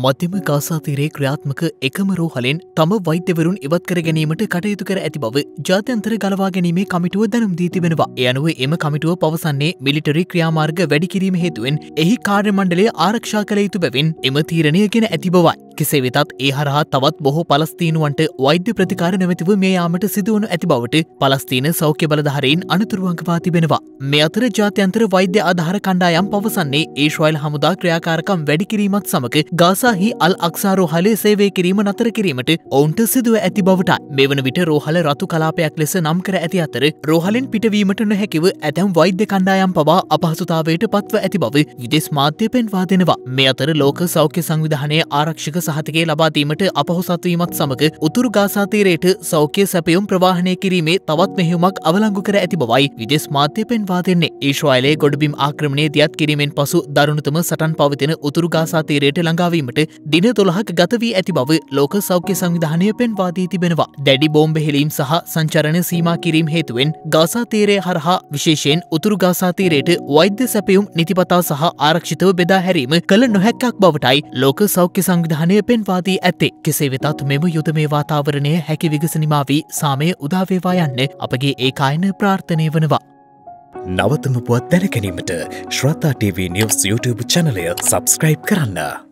මධ්‍යම කාසාතීරේ ක්‍රියාත්මක එකම රෝහලෙන් තම වෛද්‍යවරුන් ඉවත් කර ගැනීමට කටයුතු කර ඇති බව ජාත්‍යන්තර ගලවා ගැනීමේ කමිටුව දැනුම් දී තිබෙනවා. ඒ අනුව එම කමිටුව පවසන්නේ මිලිටරි ක්‍රියාමාර්ග වැඩි කිරීම හේතුවෙන් එහි කාර්යමණ්ඩලය ආරක්ෂා කළ යුතු බැවින් එම තීරණය ගෙන ඇති බවයි. කෙසේ වෙතත් ඒ හරහා තවත් බොහෝ පලස්තීනුවන්ට වෛද්‍ය ප්‍රතිකාර නැමැතිව මේ යාමට සිදුවනු ඇති බවට පලස්තීන සෞඛ්‍ය බලධහරයෙන් අනතුරුවංකවා තිබෙනවා. මේ අතර ජාත්‍යන්තර වෛද්‍ය අධාර කණ්ඩායම් පවසන්නේ ඒශ්වයිල් හමුදා ක්‍රියාකාරකම් වැඩිකිරීමත් සමග ගාසාහි අල් අක්සාරෝහලය සේවය කිරීම නතර කිරීමට ඔවුන්ට සිදුව ඇති බවටයි. මෙවන විට රෝහල රතු කලාපයක් ලෙස නම් කර ඇති අතර රෝහලෙන් පිටවීමට නොහැකිව ඇතැම් වෛද්‍ය කණ්ඩායම් පවා අපහසුතාවයට පත්ව ඇති බව විදෙස් මාධ්‍ය පෙන්වා දෙනවා. මේ අතර ලෝක සෞඛ්‍ය සංවිධානය ආරක්ෂක සහ සහතිකේ ලබාදීමට අපහොසත්වීමත් සමඟ උතුරු ගාසාතීරයට සෞඛ්‍ය සැපයුම් ප්‍රවාහණය කිරීමේ තවත් මෙහෙුමක් අවලංගු කර ඇති බවයි විදෙස් මාත්‍ය පෙන්වා දෙන්නේ ඒශ්වායලේ ගොඩබිම් ආක්‍රමණය දියත් කිරීමෙන් පසු දරුණුතම සටන් පවතින උතුරු ගාසාතීරයට ළඟාවීමට දින තොළහක් ගත වී ඇති බව ලෝක සෞඛ්‍ය සංවිධානය පෙන්වාදී තිබෙනවා දැඩි බෝම්බ හෙලීම් සහ සංචරණ සීමා කිරීම් හේතුවෙන් ගාසාතීරය හරහා විශේෂයෙන් උතුරු ගාසාතීරයට වෛද්‍ය සැපයුම් නිතිපතා සහ ආරක්ෂිතව බෙදා හැරීම කළ නොහැක්කක් බවටයි ලෝක සෞඛ්‍ය සංවිධානය නිර්මාණය පෙන්වාදී ඇත්තේ කෙසේ වෙතත් මෙම යුද මේ වාතාවරණය හැකි විගසනිමාවී සාමය උදාවේවා යන්න අපගේ ඒකායන ප්‍රාර්ථනය වනවා. නවතම පුවත් දැනකැනීමට ශ්‍රතා TV නිවස් YouTube චනලය සබස්ක්‍රයිබ් කරන්න.